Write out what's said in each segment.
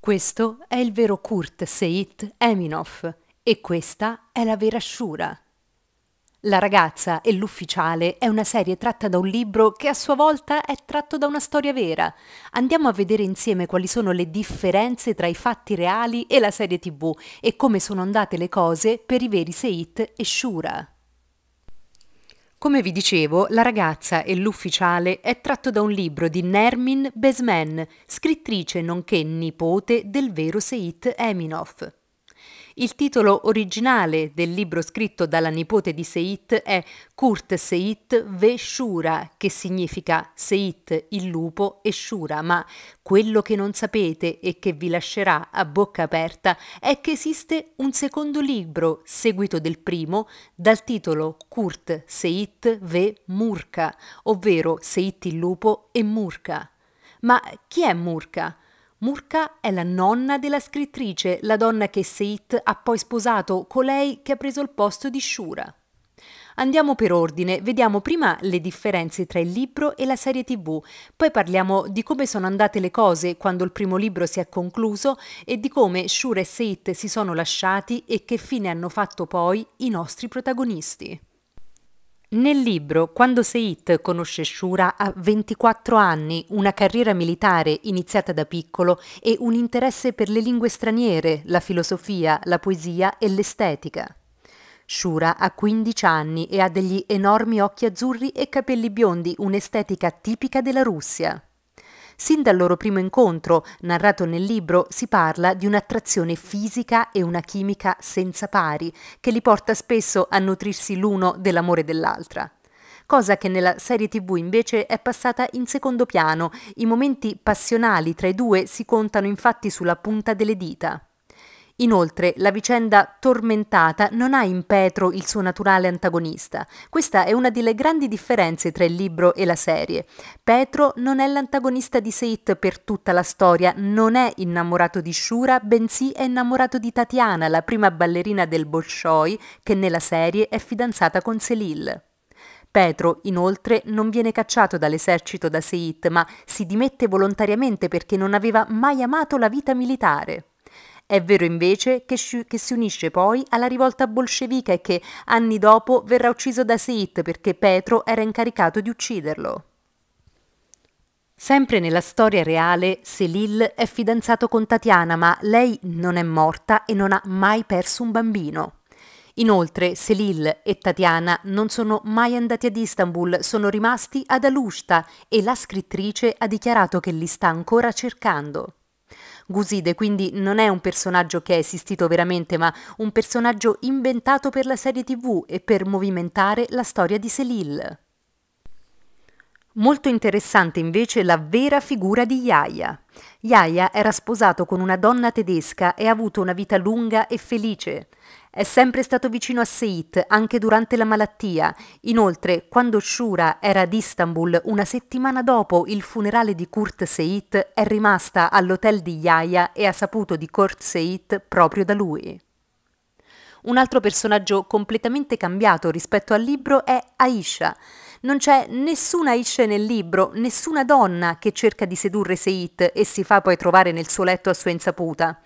Questo è il vero Kurt Seit Eminov e questa è la vera Shura. La ragazza e l'ufficiale è una serie tratta da un libro che a sua volta è tratto da una storia vera. Andiamo a vedere insieme quali sono le differenze tra i fatti reali e la serie tv e come sono andate le cose per i veri Seit e Shura. Come vi dicevo, La ragazza e l'ufficiale è tratto da un libro di Nermin Besman, scrittrice nonché nipote del vero Seit Eminov. Il titolo originale del libro scritto dalla nipote di Seit è Kurt Seit ve Shura, che significa Seit il lupo e Shura, ma quello che non sapete e che vi lascerà a bocca aperta è che esiste un secondo libro, seguito del primo, dal titolo Kurt Seit ve Murka, ovvero Seit il lupo e Murka. Ma chi è Murka? Murka è la nonna della scrittrice, la donna che Seit ha poi sposato, colei che ha preso il posto di Shura. Andiamo per ordine, vediamo prima le differenze tra il libro e la serie tv, poi parliamo di come sono andate le cose quando il primo libro si è concluso e di come Shura e Seit si sono lasciati e che fine hanno fatto poi i nostri protagonisti. Nel libro, quando Seit conosce Shura, ha 24 anni, una carriera militare iniziata da piccolo e un interesse per le lingue straniere, la filosofia, la poesia e l'estetica. Shura ha 15 anni e ha degli enormi occhi azzurri e capelli biondi, un'estetica tipica della Russia. Sin dal loro primo incontro, narrato nel libro, si parla di un'attrazione fisica e una chimica senza pari, che li porta spesso a nutrirsi l'uno dell'amore dell'altra cosa che nella serie tv invece è passata in secondo piano. I momenti passionali tra i due si contano infatti sulla punta delle dita. Inoltre, la vicenda tormentata non ha in Petro il suo naturale antagonista. Questa è una delle grandi differenze tra il libro e la serie. Petro non è l'antagonista di Seth per tutta la storia, non è innamorato di Shura, bensì è innamorato di Tatiana, la prima ballerina del Bolshoi, che nella serie è fidanzata con Selil. Petro, inoltre, non viene cacciato dall'esercito da Seit, ma si dimette volontariamente perché non aveva mai amato la vita militare. È vero invece che, che, si unisce poi alla rivolta bolscevica e che anni dopo verrà ucciso da Seit perché Petro era incaricato di ucciderlo. Sempre nella storia reale, Selil è fidanzato con Tatiana, ma lei non è morta e non ha mai perso un bambino. Inoltre, Selil e Tatiana non sono mai andati ad Istanbul, sono rimasti ad Alushta e la scrittrice ha dichiarato che li sta ancora cercando. Guside quindi non è un personaggio che è esistito veramente, ma un personaggio inventato per la serie tv e per movimentare la storia di Selil. Molto interessante invece la vera figura di Yaya. Yaya era sposato con una donna tedesca e ha avuto una vita lunga e felice. È sempre stato vicino a Seit anche durante la malattia. Inoltre, quando Shura era ad Istanbul una settimana dopo il funerale di Kurt Seit, è rimasta all'hotel di Yaya e ha saputo di Kurt Seit proprio da lui. Un altro personaggio completamente cambiato rispetto al libro è Aisha. Non c'è nessuna Aisha nel libro, nessuna donna che cerca di sedurre Seit e si fa poi trovare nel suo letto a sua insaputa.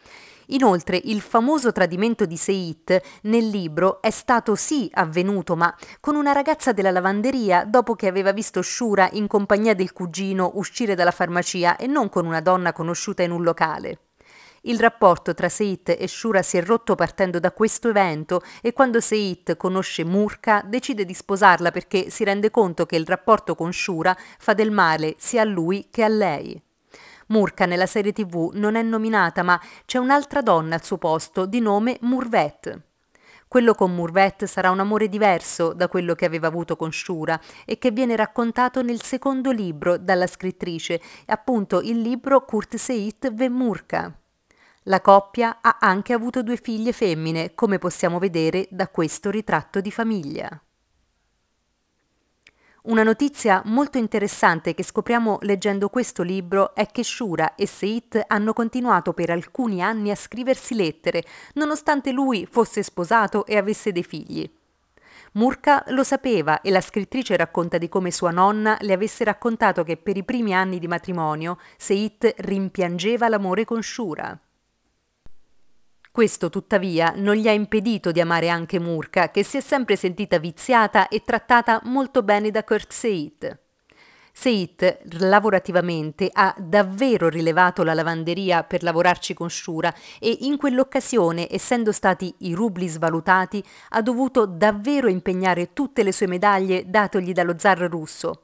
Inoltre il famoso tradimento di Seit nel libro è stato sì avvenuto, ma con una ragazza della lavanderia dopo che aveva visto Shura in compagnia del cugino uscire dalla farmacia e non con una donna conosciuta in un locale. Il rapporto tra Seit e Shura si è rotto partendo da questo evento e quando Seit conosce Murka decide di sposarla perché si rende conto che il rapporto con Shura fa del male sia a lui che a lei. Murka nella serie tv non è nominata, ma c'è un'altra donna al suo posto, di nome Murvette. Quello con Murvette sarà un amore diverso da quello che aveva avuto con Shura e che viene raccontato nel secondo libro dalla scrittrice, appunto il libro Kurt Seit ve Murca. La coppia ha anche avuto due figlie femmine, come possiamo vedere da questo ritratto di famiglia. Una notizia molto interessante che scopriamo leggendo questo libro è che Shura e Seit hanno continuato per alcuni anni a scriversi lettere, nonostante lui fosse sposato e avesse dei figli. Murka lo sapeva e la scrittrice racconta di come sua nonna le avesse raccontato che per i primi anni di matrimonio Seit rimpiangeva l'amore con Shura. Questo tuttavia non gli ha impedito di amare anche Murka, che si è sempre sentita viziata e trattata molto bene da Kurt Seit. Seit lavorativamente ha davvero rilevato la lavanderia per lavorarci con Shura e in quell'occasione, essendo stati i rubli svalutati, ha dovuto davvero impegnare tutte le sue medaglie datogli dallo zar russo.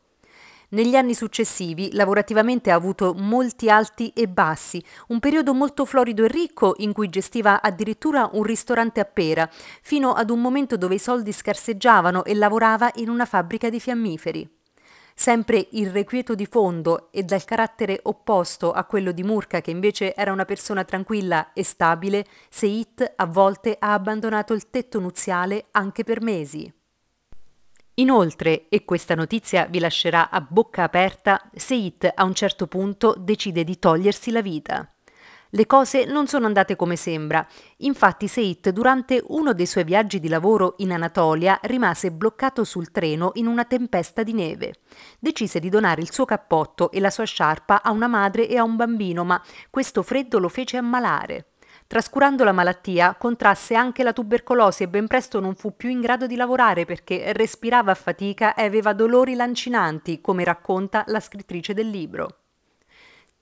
Negli anni successivi lavorativamente ha avuto molti alti e bassi, un periodo molto florido e ricco in cui gestiva addirittura un ristorante a Pera, fino ad un momento dove i soldi scarseggiavano e lavorava in una fabbrica di fiammiferi. Sempre irrequieto di fondo e dal carattere opposto a quello di Murca, che invece era una persona tranquilla e stabile, Seit a volte ha abbandonato il tetto nuziale anche per mesi. Inoltre, e questa notizia vi lascerà a bocca aperta, Seit a un certo punto decide di togliersi la vita. Le cose non sono andate come sembra, infatti Seit durante uno dei suoi viaggi di lavoro in Anatolia rimase bloccato sul treno in una tempesta di neve. Decise di donare il suo cappotto e la sua sciarpa a una madre e a un bambino, ma questo freddo lo fece ammalare. Trascurando la malattia, contrasse anche la tubercolosi e ben presto non fu più in grado di lavorare perché respirava a fatica e aveva dolori lancinanti, come racconta la scrittrice del libro.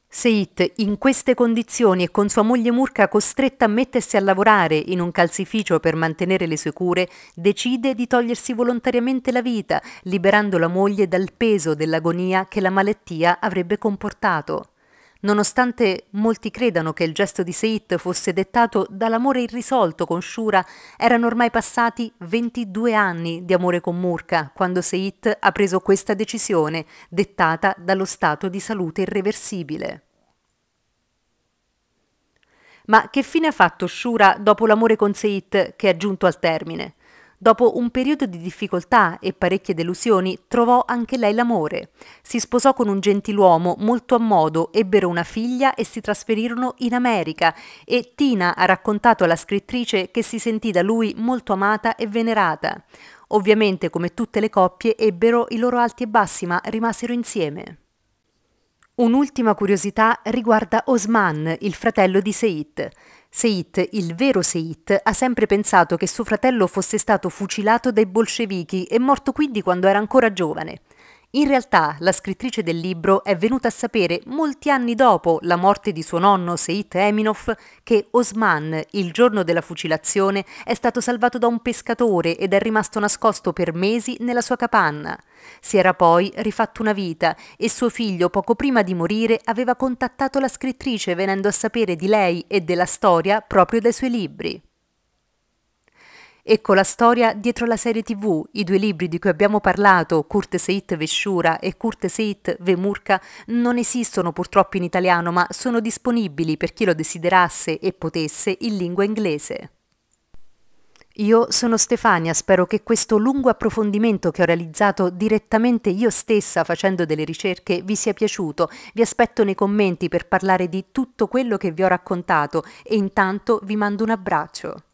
Seit, in queste condizioni e con sua moglie Murka costretta a mettersi a lavorare in un calzificio per mantenere le sue cure, decide di togliersi volontariamente la vita, liberando la moglie dal peso dell'agonia che la malattia avrebbe comportato. Nonostante molti credano che il gesto di Seit fosse dettato dall'amore irrisolto con Shura, erano ormai passati 22 anni di amore con Murka quando Seit ha preso questa decisione, dettata dallo stato di salute irreversibile. Ma che fine ha fatto Shura dopo l'amore con Seit che è giunto al termine? Dopo un periodo di difficoltà e parecchie delusioni, trovò anche lei l'amore. Si sposò con un gentiluomo molto a modo, ebbero una figlia e si trasferirono in America e Tina ha raccontato alla scrittrice che si sentì da lui molto amata e venerata. Ovviamente, come tutte le coppie, ebbero i loro alti e bassi, ma rimasero insieme. Un'ultima curiosità riguarda Osman, il fratello di Seit. Seit, il vero Seit, ha sempre pensato che suo fratello fosse stato fucilato dai bolscevichi e morto quindi quando era ancora giovane. In realtà la scrittrice del libro è venuta a sapere molti anni dopo la morte di suo nonno Seit Eminov che Osman, il giorno della fucilazione, è stato salvato da un pescatore ed è rimasto nascosto per mesi nella sua capanna. Si era poi rifatto una vita e suo figlio poco prima di morire aveva contattato la scrittrice venendo a sapere di lei e della storia proprio dai suoi libri. Ecco la storia dietro la serie tv, i due libri di cui abbiamo parlato, Kurt Seit Veshura e Kurt Seit Vemurka, non esistono purtroppo in italiano ma sono disponibili per chi lo desiderasse e potesse in lingua inglese. Io sono Stefania, spero che questo lungo approfondimento che ho realizzato direttamente io stessa facendo delle ricerche vi sia piaciuto. Vi aspetto nei commenti per parlare di tutto quello che vi ho raccontato e intanto vi mando un abbraccio.